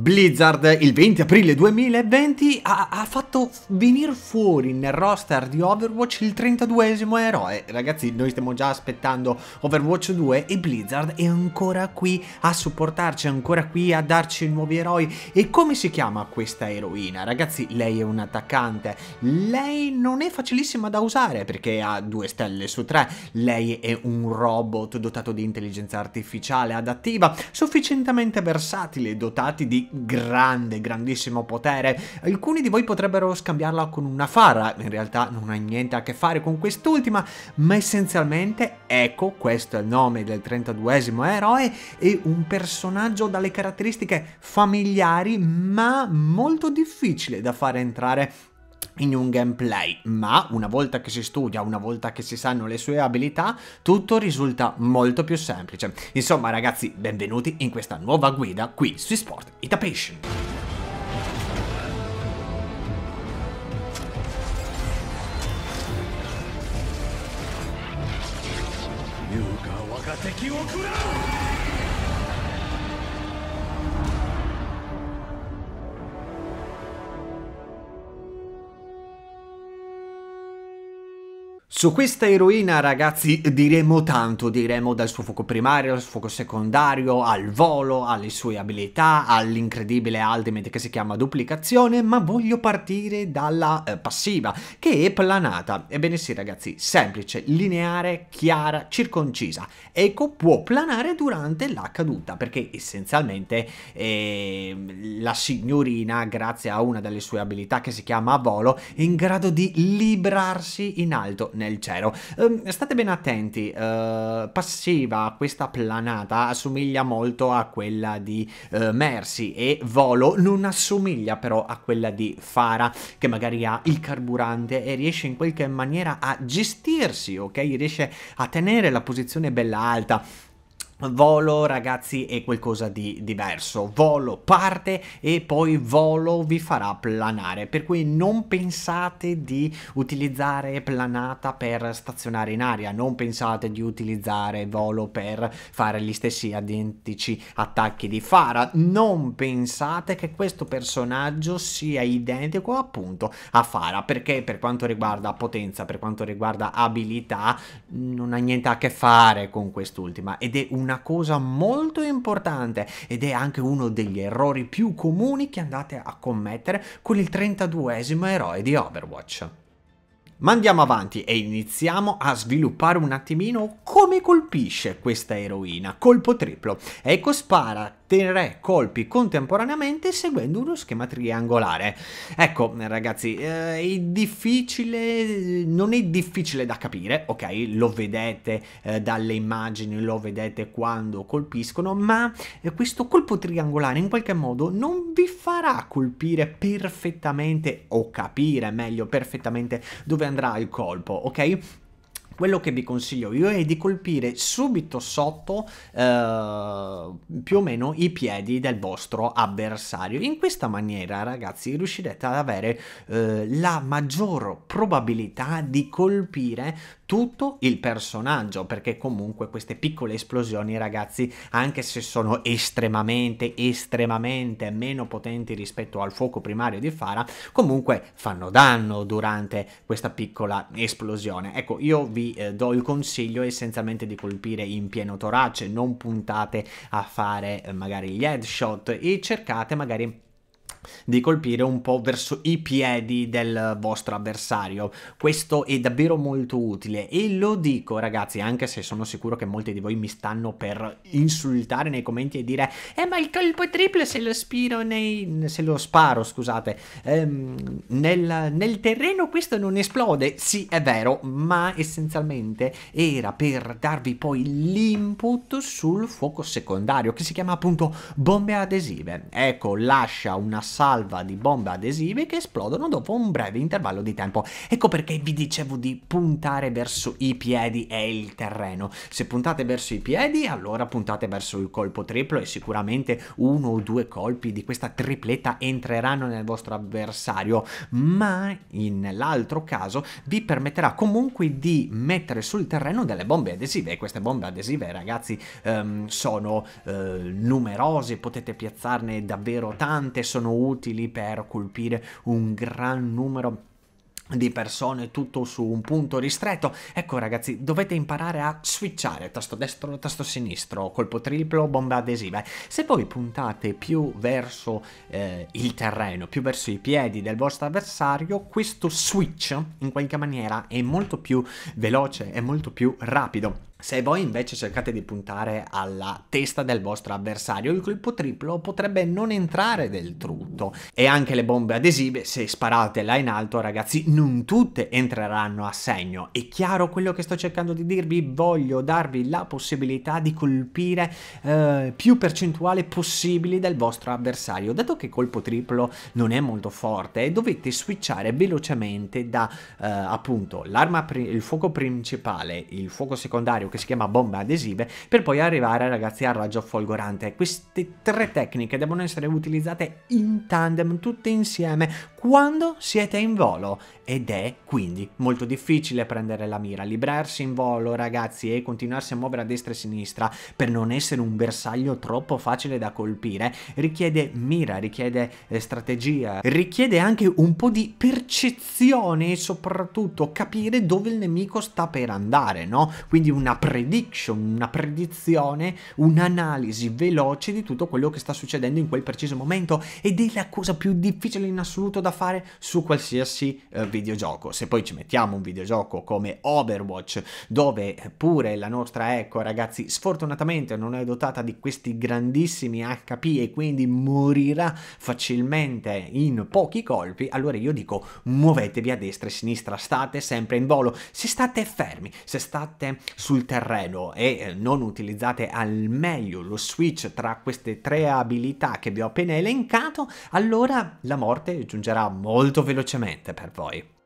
Blizzard il 20 aprile 2020 ha, ha fatto venire fuori nel roster di Overwatch il 32esimo eroe. Ragazzi, noi stiamo già aspettando Overwatch 2 e Blizzard è ancora qui a supportarci, è ancora qui a darci nuovi eroi. E come si chiama questa eroina? Ragazzi, lei è un attaccante. Lei non è facilissima da usare perché ha due stelle su tre. Lei è un robot dotato di intelligenza artificiale adattiva, sufficientemente versatile, dotati di grande, grandissimo potere. Alcuni di voi potrebbero scambiarla con una fara, in realtà non ha niente a che fare con quest'ultima, ma essenzialmente, ecco, questo è il nome del 32esimo eroe, è un personaggio dalle caratteristiche familiari ma molto difficile da fare entrare in un gameplay, ma una volta che si studia, una volta che si sanno le sue abilità, tutto risulta molto più semplice. Insomma ragazzi, benvenuti in questa nuova guida qui su Sport Itapation. You Su questa eroina ragazzi diremo tanto, diremo dal suo fuoco primario al suo fuoco secondario, al volo, alle sue abilità, all'incredibile ultimate che si chiama duplicazione, ma voglio partire dalla eh, passiva che è planata. Ebbene sì ragazzi, semplice, lineare, chiara, circoncisa. Eco può planare durante la caduta perché essenzialmente eh, la signorina grazie a una delle sue abilità che si chiama volo è in grado di librarsi in alto nel nel cielo. Eh, state ben attenti, eh, passiva, questa planata assomiglia molto a quella di eh, Mercy e Volo non assomiglia però a quella di Fara che magari ha il carburante e riesce in qualche maniera a gestirsi, ok? Riesce a tenere la posizione bella alta Volo ragazzi è qualcosa di diverso, volo parte e poi volo vi farà planare, per cui non pensate di utilizzare planata per stazionare in aria, non pensate di utilizzare volo per fare gli stessi identici attacchi di Fara, non pensate che questo personaggio sia identico appunto a Fara, perché per quanto riguarda potenza, per quanto riguarda abilità, non ha niente a che fare con quest'ultima ed è un una cosa molto importante ed è anche uno degli errori più comuni che andate a commettere con il 32esimo eroe di Overwatch. Ma andiamo avanti e iniziamo a sviluppare un attimino come colpisce questa eroina. Colpo triplo. Eco spara tre colpi contemporaneamente seguendo uno schema triangolare. Ecco ragazzi, eh, è difficile, non è difficile da capire, ok? Lo vedete eh, dalle immagini, lo vedete quando colpiscono, ma eh, questo colpo triangolare in qualche modo non vi farà colpire perfettamente o capire meglio perfettamente dove andrà il colpo, ok? quello che vi consiglio io è di colpire subito sotto eh, più o meno i piedi del vostro avversario. In questa maniera, ragazzi, riuscirete ad avere eh, la maggior probabilità di colpire tutto il personaggio, perché comunque queste piccole esplosioni, ragazzi, anche se sono estremamente, estremamente meno potenti rispetto al fuoco primario di Fara, comunque fanno danno durante questa piccola esplosione. Ecco, io vi eh, do il consiglio essenzialmente di colpire in pieno torace, non puntate a fare eh, magari gli headshot e cercate magari di colpire un po' verso i piedi del vostro avversario. Questo è davvero molto utile e lo dico ragazzi, anche se sono sicuro che molti di voi mi stanno per insultare nei commenti e dire "Eh, ma il colpo è triplo se lo spiro nei se lo sparo, scusate, ehm, nel, nel terreno questo non esplode". Sì, è vero, ma essenzialmente era per darvi poi l'input sul fuoco secondario che si chiama appunto bombe adesive. Ecco, lascia una salva di bombe adesive che esplodono dopo un breve intervallo di tempo. Ecco perché vi dicevo di puntare verso i piedi e il terreno. Se puntate verso i piedi, allora puntate verso il colpo triplo e sicuramente uno o due colpi di questa tripletta entreranno nel vostro avversario, ma nell'altro caso vi permetterà comunque di mettere sul terreno delle bombe adesive e queste bombe adesive ragazzi ehm, sono eh, numerose, potete piazzarne davvero tante, sono utili per colpire un gran numero di persone tutto su un punto ristretto ecco ragazzi dovete imparare a switchare tasto destro tasto sinistro colpo triplo bomba adesiva se voi puntate più verso eh, il terreno più verso i piedi del vostro avversario questo switch in qualche maniera è molto più veloce è molto più rapido se voi invece cercate di puntare alla testa del vostro avversario, il colpo triplo potrebbe non entrare del tutto. E anche le bombe adesive, se sparate là in alto, ragazzi, non tutte entreranno a segno. È chiaro quello che sto cercando di dirvi? Voglio darvi la possibilità di colpire eh, più percentuale possibile del vostro avversario. Dato che colpo triplo non è molto forte, dovete switchare velocemente da eh, appunto l'arma, il fuoco principale, il fuoco secondario, che si chiama bombe adesive, per poi arrivare ragazzi al raggio folgorante. Queste tre tecniche devono essere utilizzate in tandem, tutte insieme, quando siete in volo ed è quindi molto difficile prendere la mira, librarsi in volo ragazzi e continuarsi a muovere a destra e a sinistra per non essere un bersaglio troppo facile da colpire richiede mira, richiede eh, strategia, richiede anche un po' di percezione e soprattutto capire dove il nemico sta per andare, no? Quindi una prediction, una predizione, un'analisi veloce di tutto quello che sta succedendo in quel preciso momento ed è la cosa più difficile in assoluto da fare su qualsiasi eh, videogioco. Se poi ci mettiamo un videogioco come Overwatch, dove pure la nostra Echo, ragazzi, sfortunatamente non è dotata di questi grandissimi HP e quindi morirà facilmente in pochi colpi, allora io dico muovetevi a destra e a sinistra, state sempre in volo. Se state fermi, se state sul terreno e eh, non utilizzate al meglio lo switch tra queste tre abilità che vi ho appena elencato, allora la morte giungerà molto velocemente per voi.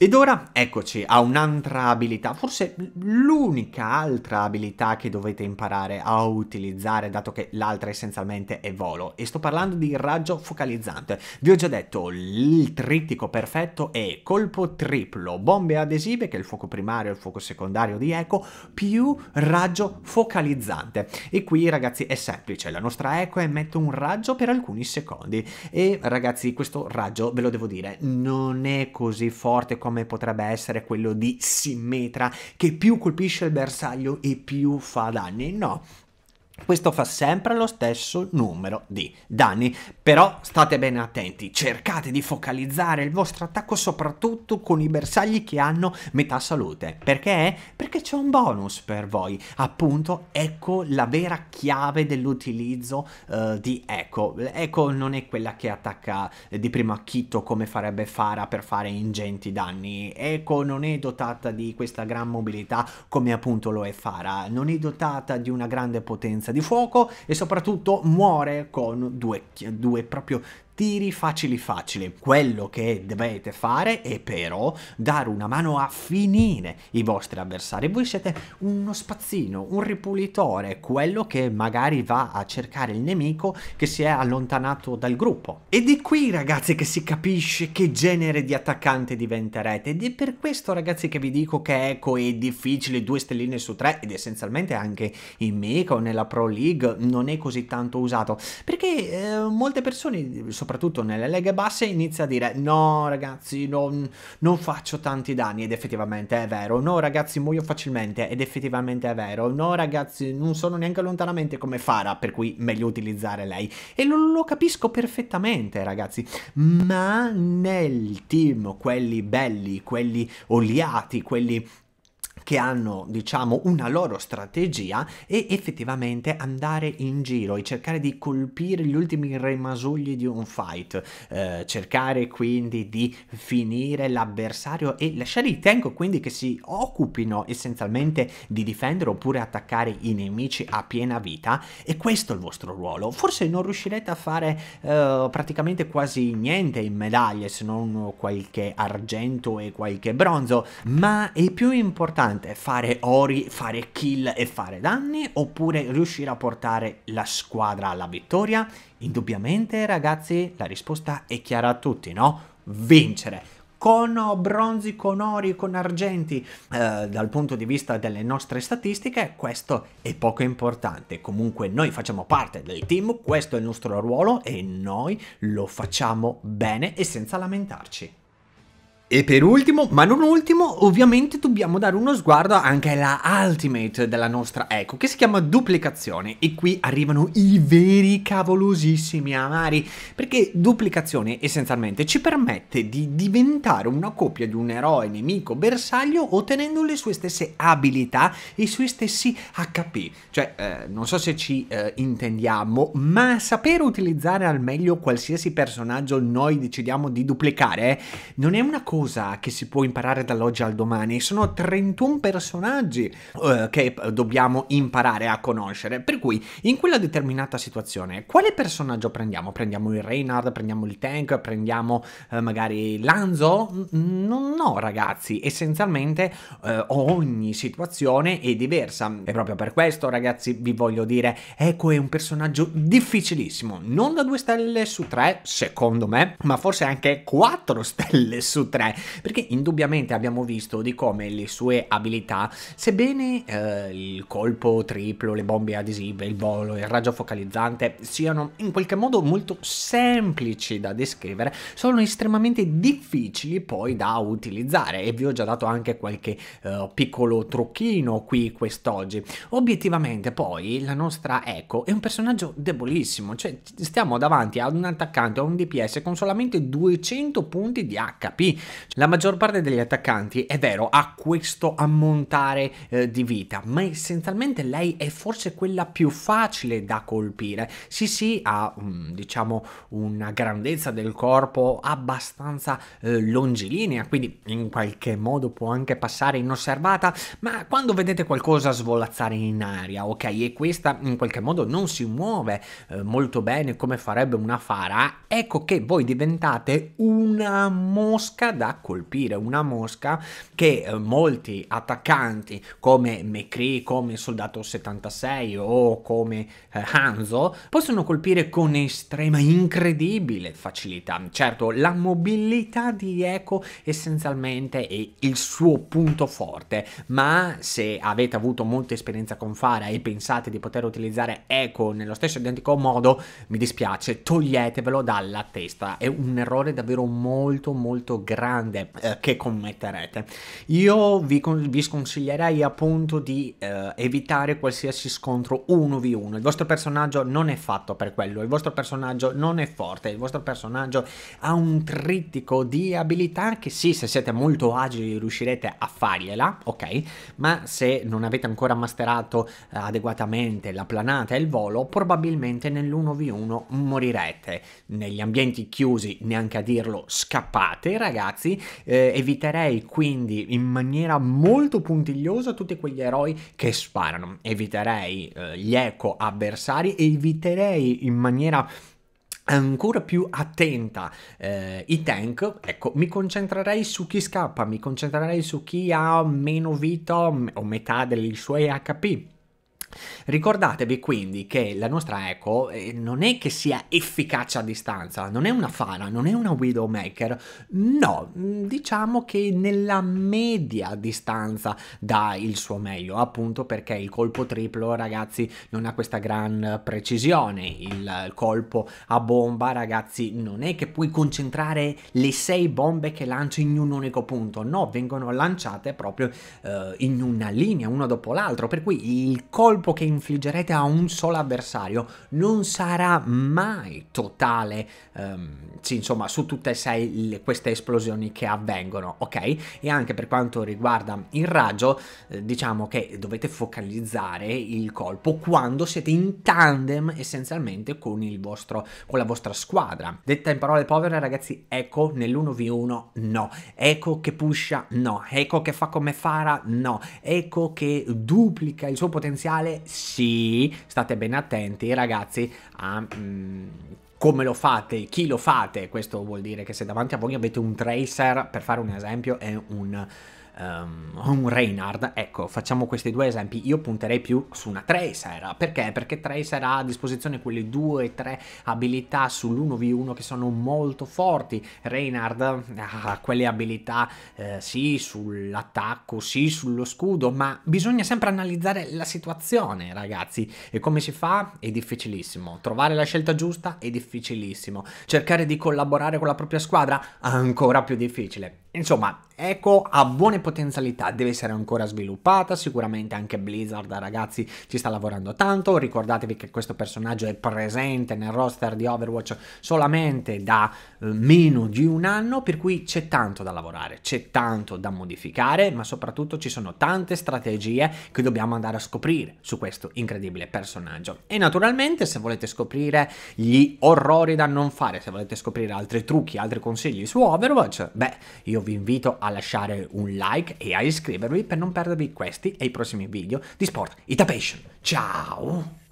Ed ora eccoci a un'altra abilità, forse l'unica altra abilità che dovete imparare a utilizzare dato che l'altra essenzialmente è volo e sto parlando di raggio focalizzante. Vi ho già detto il trittico perfetto è colpo triplo, bombe adesive che è il fuoco primario e il fuoco secondario di Echo, più raggio focalizzante e qui ragazzi è semplice, la nostra Echo emette un raggio per alcuni secondi e ragazzi questo raggio ve lo devo dire non è così forte come come potrebbe essere quello di Simmetra che più colpisce il bersaglio e più fa danni. No, questo fa sempre lo stesso numero di danni, però state bene attenti, cercate di focalizzare il vostro attacco soprattutto con i bersagli che hanno metà salute. Perché? Perché c'è un bonus per voi, appunto ecco la vera chiave dell'utilizzo uh, di Echo. Echo non è quella che attacca eh, di primo acchito come farebbe Fara per fare ingenti danni, Echo non è dotata di questa gran mobilità come appunto lo è Fara, non è dotata di una grande potenza di fuoco e soprattutto muore con due, due proprio tiri facili facili. Quello che dovete fare è però dare una mano a finire i vostri avversari. Voi siete uno spazzino, un ripulitore, quello che magari va a cercare il nemico che si è allontanato dal gruppo. Ed è qui ragazzi che si capisce che genere di attaccante diventerete ed è per questo ragazzi che vi dico che ecco è difficile due stelline su tre ed essenzialmente anche in o nella Pro League non è così tanto usato perché eh, molte persone soprattutto soprattutto nelle leghe basse, inizia a dire no ragazzi non, non faccio tanti danni ed effettivamente è vero, no ragazzi muoio facilmente ed effettivamente è vero, no ragazzi non sono neanche lontanamente come Fara per cui meglio utilizzare lei e lo, lo capisco perfettamente ragazzi, ma nel team quelli belli, quelli oliati, quelli che hanno diciamo una loro strategia e effettivamente andare in giro e cercare di colpire gli ultimi rimasugli di un fight, eh, cercare quindi di finire l'avversario e lasciare i tank quindi che si occupino essenzialmente di difendere oppure attaccare i nemici a piena vita e questo è il vostro ruolo. Forse non riuscirete a fare eh, praticamente quasi niente in medaglie se non qualche argento e qualche bronzo, ma è più importante importante? Fare ori, fare kill e fare danni oppure riuscire a portare la squadra alla vittoria? Indubbiamente ragazzi la risposta è chiara a tutti, no? Vincere! con bronzi, con ori, con argenti. Eh, dal punto di vista delle nostre statistiche questo è poco importante. Comunque noi facciamo parte del team, questo è il nostro ruolo e noi lo facciamo bene e senza lamentarci. E per ultimo, ma non ultimo, ovviamente dobbiamo dare uno sguardo anche alla ultimate della nostra Echo, che si chiama duplicazione. E qui arrivano i veri cavolosissimi amari, perché duplicazione essenzialmente ci permette di diventare una copia di un eroe nemico bersaglio ottenendo le sue stesse abilità e i suoi stessi HP. Cioè, eh, non so se ci eh, intendiamo, ma sapere utilizzare al meglio qualsiasi personaggio noi decidiamo di duplicare eh, non è una cosa cosa che si può imparare dall'oggi al domani, sono 31 personaggi eh, che eh, dobbiamo imparare a conoscere, per cui in quella determinata situazione quale personaggio prendiamo? Prendiamo il Reinhard, prendiamo il Tank, prendiamo eh, magari Lanzo? No, no ragazzi, essenzialmente eh, ogni situazione è diversa e proprio per questo ragazzi vi voglio dire, ecco è un personaggio difficilissimo, non da due stelle su tre, secondo me, ma forse anche quattro stelle su tre perché indubbiamente abbiamo visto di come le sue abilità, sebbene eh, il colpo triplo, le bombe adesive, il volo, il raggio focalizzante siano in qualche modo molto semplici da descrivere, sono estremamente difficili poi da utilizzare e vi ho già dato anche qualche eh, piccolo trucchino qui quest'oggi. Obiettivamente poi la nostra Echo è un personaggio debolissimo, cioè stiamo davanti ad un attaccante, a un DPS con solamente 200 punti di HP, la maggior parte degli attaccanti, è vero, ha questo ammontare eh, di vita, ma essenzialmente lei è forse quella più facile da colpire. Sì, sì, ha um, diciamo una grandezza del corpo abbastanza eh, longilinea, quindi in qualche modo può anche passare inosservata, ma quando vedete qualcosa svolazzare in aria, ok, e questa in qualche modo non si muove eh, molto bene come farebbe una fara, ecco che voi diventate una mosca da da colpire, una mosca che eh, molti attaccanti come McCree, come soldato 76 o come eh, Hanzo possono colpire con estrema incredibile facilità. Certo, la mobilità di Echo essenzialmente è il suo punto forte, ma se avete avuto molta esperienza con Fara e pensate di poter utilizzare Echo nello stesso identico modo, mi dispiace, toglietevelo dalla testa, è un errore davvero molto molto grande domande eh, che commetterete. Io vi, vi sconsiglierei appunto di eh, evitare qualsiasi scontro 1v1. Il vostro personaggio non è fatto per quello, il vostro personaggio non è forte, il vostro personaggio ha un trittico di abilità che sì, se siete molto agili riuscirete a fargliela, ok, ma se non avete ancora masterato eh, adeguatamente la planata e il volo, probabilmente nell'1v1 morirete. Negli ambienti chiusi, neanche a dirlo, scappate ragazzi ragazzi, eh, eviterei quindi in maniera molto puntigliosa tutti quegli eroi che sparano, eviterei eh, gli eco avversari, eviterei in maniera ancora più attenta eh, i tank, ecco, mi concentrerei su chi scappa, mi concentrerei su chi ha meno vita o metà dei suoi HP Ricordatevi quindi che la nostra Echo eh, non è che sia efficace a distanza, non è una Fana, non è una widowmaker, no, mm, diciamo che nella media distanza dà il suo meglio, appunto perché il colpo triplo ragazzi non ha questa gran precisione, il colpo a bomba ragazzi non è che puoi concentrare le sei bombe che lancio in un unico punto, no, vengono lanciate proprio eh, in una linea, uno dopo l'altro, per cui il colpo colpo che infliggerete a un solo avversario non sarà mai totale, ehm, sì, insomma, su tutte e sei le, queste esplosioni che avvengono, ok? E anche per quanto riguarda il raggio, eh, diciamo che dovete focalizzare il colpo quando siete in tandem essenzialmente con, il vostro, con la vostra squadra. Detta in parole povere, ragazzi, eco nell'1v1 no, eco che pusha no, eco che fa come Fara no, eco che duplica il suo potenziale male? Sì, state ben attenti ragazzi a... Mm, come lo fate, chi lo fate, questo vuol dire che se davanti a voi avete un tracer, per fare un esempio, è un um, ehm, un Reinhard, ecco, facciamo questi due esempi, io punterei più su una Tracer, perché? Perché Tracer ha a disposizione quelle due, tre abilità sull'1v1 che sono molto forti, Reinhard ha ah, quelle abilità eh, sì sull'attacco, sì sullo scudo, ma bisogna sempre analizzare la situazione ragazzi, e come si fa? È difficilissimo, trovare la scelta giusta è difficilissimo, cercare di collaborare con la propria squadra ancora più difficile. Insomma, Echo ha buone potenzialità, deve essere ancora sviluppata, sicuramente anche Blizzard ragazzi ci sta lavorando tanto, ricordatevi che questo personaggio è presente nel roster di Overwatch solamente da eh, meno di un anno, per cui c'è tanto da lavorare, c'è tanto da modificare, ma soprattutto ci sono tante strategie che dobbiamo andare a scoprire su questo incredibile personaggio. E naturalmente se volete scoprire gli orrori da non fare, se volete scoprire altri trucchi, altri consigli su Overwatch, beh, io io vi invito a lasciare un like e a iscrivervi per non perdervi questi e i prossimi video di Sport Ita Passion. Ciao!